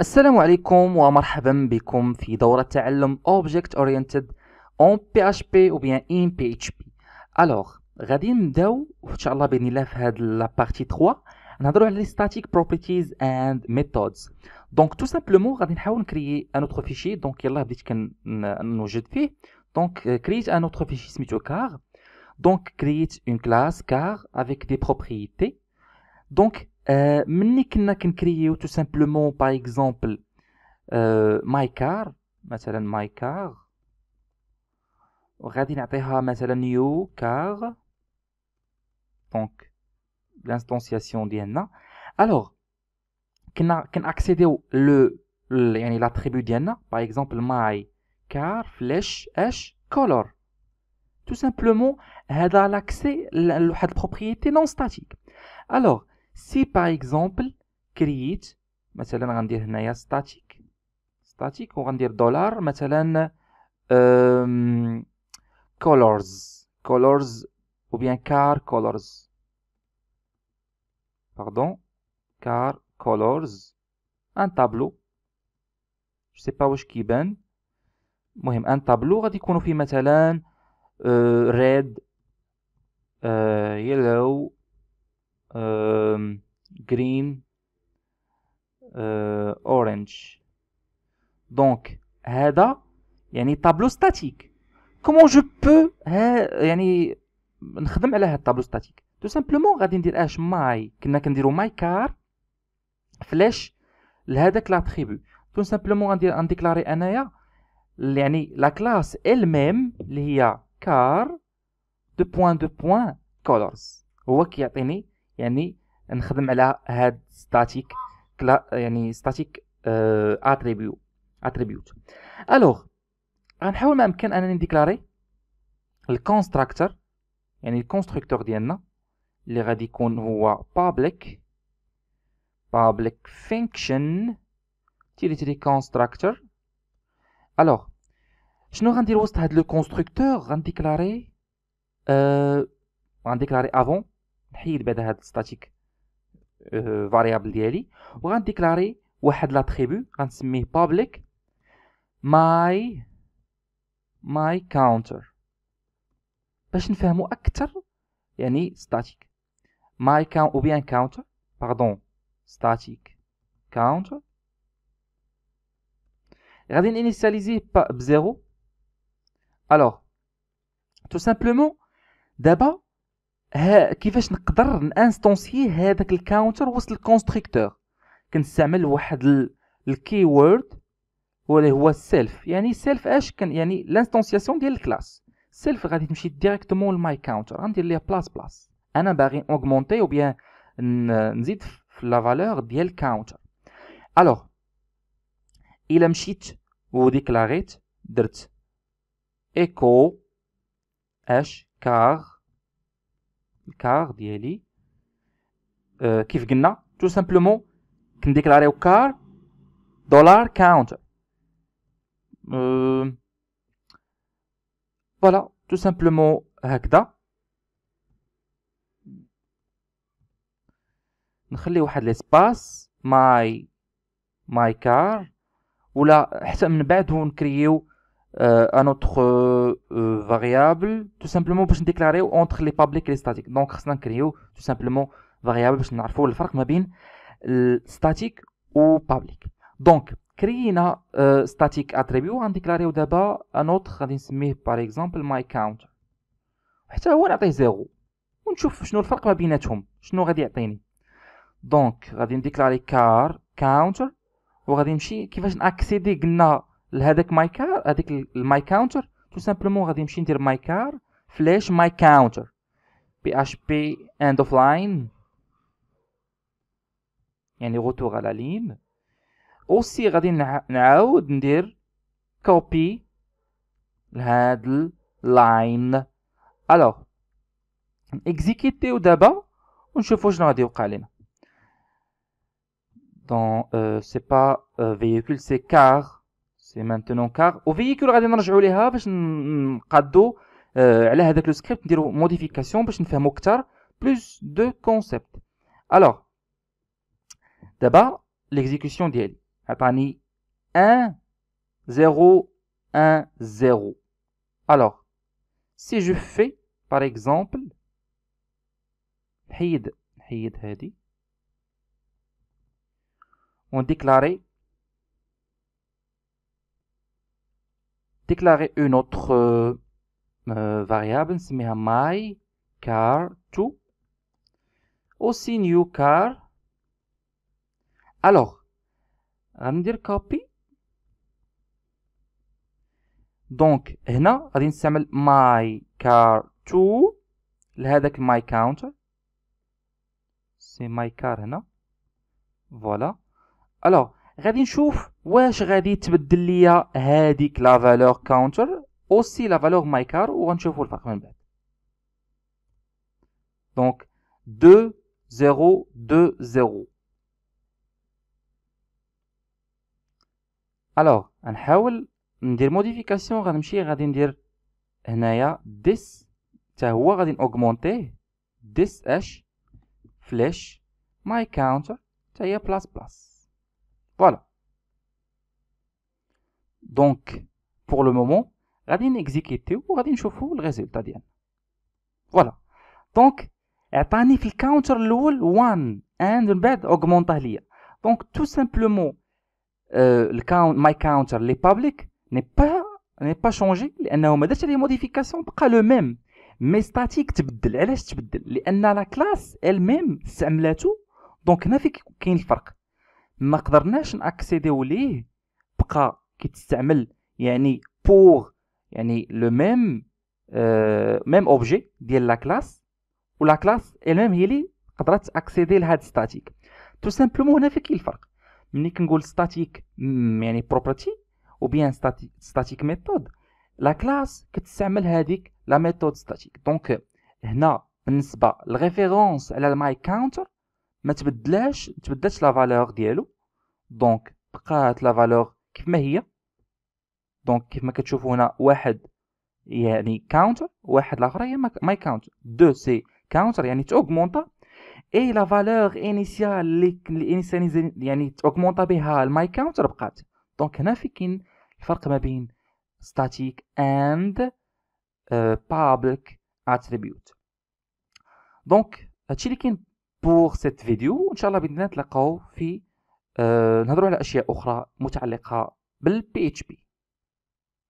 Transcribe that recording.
السلام عليكم ومرحبا بكم في دورة تعلم Object Oriented en PHP و بيان in PHP. ألوغ غادي نبداو ان شاء الله باذن الله في هاد لا بارتي 3 نهضرو على لي static properties and methods. دونك تو سامبلومون غادي نحاول نكريي ان اوتر فيشي دونك يلاه بديت كنوجد فيه دونك كريت ان اوتر فيشي سميتو كار دونك كريت اون كلاس كار افيك دي بروبريتي دونك Si à créer ou tout simplement par exemple euh, mycar, par exemple mycar, newcar, donc l'instanciation DNA. Alors, Si a, qu'on accède au le, par exemple mycar, flèche h color, tout simplement, à l'accès, à la propriété non statique. Alors سي باغ اكزومبل كرييت مثلا غندير هنايا ستاتيك ستاتيك وغندير دولار مثلا كولورز كولورز او بيان كار كولورز باردون كار كولورز ان طابلو جو سي با واش كيبان المهم ان طابلو غادي يكونوا فيه مثلا ريد آه، يلو Um, green uh, orange دونك هذا يعني طابلو ستاتيك كومون جو بو يعني نخدم على هاد الطابلو ستاتيك تو سامبلومون غادي ندير اش ماي كنا كنديرو ماي كار فلاش لهذاك لاتريبو تو سامبلومون غندير غنديكلاري انايا يعني لا كلاس ال ميم اللي هي كار دو بوان دو بوان كولورز هو كيعطيني يعني نخدم على هاد ستاتيك كلا يعني ستاتيك اتريبيوت اتريبيوت الوغ غنحاول ما امكن انني نديكلاري الكونستراكتور يعني الكونستركتور ديالنا اللي غادي يكون هو public public function تيري تيري constructor الوغ شنو غندير وسط هاد لو كونستركتور غنديكلاري آه، غنديكلاري افون نحيد بعد هاد الستاتيك فاريابل آه، ديالي وغنديكلاري واحد لاتريبيو غنسميه public my my counter باش نفهمو اكثر يعني static my count او بيان counter pardon static counter غادي نينيسياليزيه بزيرو الوغ تو سامبلومون دابا ها كيفاش نقدر نانستونسي هذاك الكاونتر وسط الكونستركتور كنستعمل واحد الكي وورد واللي هو سيلف يعني سيلف اش كان يعني لانستونسياسيون ديال الكلاس سيلف غادي تمشي ديريكتومون لماي كاونتر غندير ليها بلاس بلاس انا باغي اوغمونتي او بيان نزيد في لا فالور ديال الكاونتر الوغ الا مشيت وديكلاريت درت ايكو اش كار الكار ديالي أه كيف قلنا تو سامبلومون كنديكلاريو كار دولار كاونت أه فوالا تو سامبلومون هكذا نخلي واحد ليسباس ماي ماي كار ولا حتى من بعد هو نكريو ان اوتر فاريابل تو سامبلومون باش نديكلاريو اونتر لي بابليك لي ستاتيك دونك خصنا نكريو تو سامبلومون فاريابل باش نعرفوا الفرق ما بين الستاتيك و بابليك دونك كرينا ستاتيك اتريبيو غنديكلاريو دابا ان اوتر غادي نسميه باغ اكزومبل ماي كاونت حتى هو نعطيه زيرو ونشوف شنو الفرق ما بيناتهم شنو غادي يعطيني دونك غادي نديكلاري كار كاونتر وغادي نمشي كيفاش ناكسيدي قلنا لهذاك ماي كار هذيك الماي كاونتر تو سامبلومون غادي نمشي ندير ماي كار فلاش ماي كاونتر بي اش بي اند اوف لاين يعني غوتور على لين اوسي غادي نعاود ندير كوبي لهاد اللاين الوغ نكزيكيتيو دابا ونشوفو شنو غادي يوقع لينا دون سي با فيكول سي كار سي مانتونون كار فييكول غادي نرجعوا ليها باش نقادو آه على هذاك لو سكريبت نديرو موديفيكاسيون باش نفهمو كتر بلوس دو كونسيبت الوغ دابا ليكزيكسيون ديالي عطاني ان زيرو ان زيرو الوغ سي جو في باغ اكزومبل نحيد نحيد هادي ونديكلاري déclarer une autre euh, euh, variable نسميها my car to aussi new car alors غندير copy دونك هنا غادي نستعمل my car to لهذاك my counter سي my car هنا فوالا alors غادي نشوف واش غادي تبدل ليا هذيك لا فالور كاونتر اوسي لا فالور ماي كار وغنشوفوا الفرق من بعد دونك 2 0 2 0 الوغ غنحاول ندير موديفيكاسيون غنمشي غادي ندير هنايا ديس حتى هو غادي نوغمونتيه ديس اش فلاش ماي كاونتر حتى هي بلاس بلاس Voilà. Donc, pour le moment, غادي exécuté ou va نشوفو le résultat Voilà. Donc, عطاني في le and Donc, tout simplement, euh, le my counter, les public, n'est pas, n'est pas changé. n'y modifications pas de modification, le même. Mais statique, elle علاش la classe elle-même, tout. Donc, هنا في le ما قدرناش ناكسيديو ليه بقى كيتستعمل يعني بور يعني لو ميم اه ميم اوبجي ديال لا كلاس ولا كلاس الميم هي اللي قدرت اكسيدي لهاد ستاتيك تو سامبلومون هنا فين كاين الفرق ملي كنقول ستاتيك يعني بروبرتي وبيان بيان ستاتيك ميثود لا كلاس كتستعمل هذيك لا ميثود ستاتيك دونك هنا بالنسبه للريفيرونس على الماي كاونتر ما تبدلاش ما لا فالور ديالو دونك بقات لا فالور كيف ما هي دونك كيف ما كتشوفوا هنا واحد يعني كاونتر واحد الاخر هي ماي كاونتر دو سي كاونتر يعني تاوغمونتا اي لا فالور انيسيال لي الانسان يعني تاوغمونتا بها الماي كاونتر بقات دونك هنا في كاين الفرق ما بين ستاتيك اند بابليك اتريبيوت دونك هادشي اللي كاين بور سيت فيديو وان شاء الله باذن الله نتلاقاو في آه نهضروا على اشياء اخرى متعلقه بالبي اتش بي